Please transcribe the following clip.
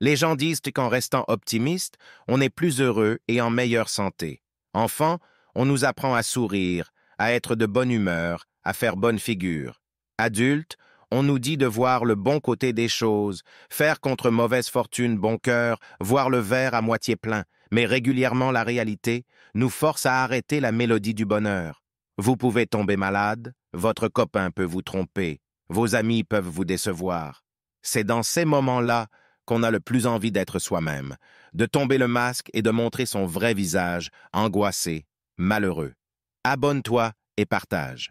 Les gens disent qu'en restant optimiste, on est plus heureux et en meilleure santé. Enfant, on nous apprend à sourire, à être de bonne humeur, à faire bonne figure. Adulte, on nous dit de voir le bon côté des choses, faire contre mauvaise fortune bon cœur, voir le verre à moitié plein, mais régulièrement la réalité nous force à arrêter la mélodie du bonheur. Vous pouvez tomber malade, votre copain peut vous tromper, vos amis peuvent vous décevoir. C'est dans ces moments-là qu'on a le plus envie d'être soi-même, de tomber le masque et de montrer son vrai visage, angoissé, malheureux. Abonne-toi et partage.